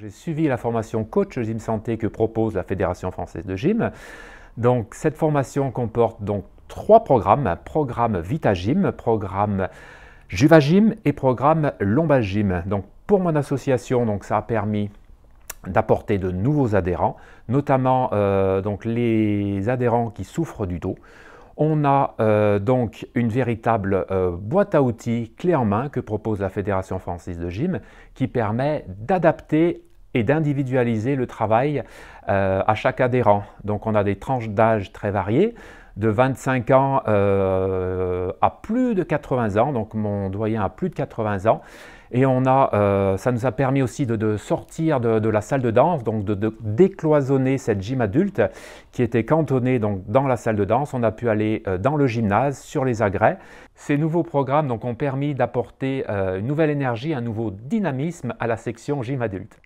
J'ai suivi la formation coach gym santé que propose la Fédération française de gym. Donc cette formation comporte donc trois programmes, programme VitaGym, programme Juvagym et programme Lombagym. Donc pour mon association, donc ça a permis d'apporter de nouveaux adhérents, notamment euh, donc les adhérents qui souffrent du dos. On a euh, donc une véritable euh, boîte à outils clé en main que propose la Fédération française de gym qui permet d'adapter et d'individualiser le travail euh, à chaque adhérent. Donc on a des tranches d'âge très variées, de 25 ans euh, à plus de 80 ans, donc mon doyen a plus de 80 ans. Et on a, euh, ça nous a permis aussi de, sortir de, la salle de danse, donc de, décloisonner cette gym adulte qui était cantonnée donc, dans la salle de danse. On a pu aller dans le gymnase, sur les agrès. Ces nouveaux programmes donc, ont permis d'apporter une nouvelle énergie, un nouveau dynamisme à la section gym adulte.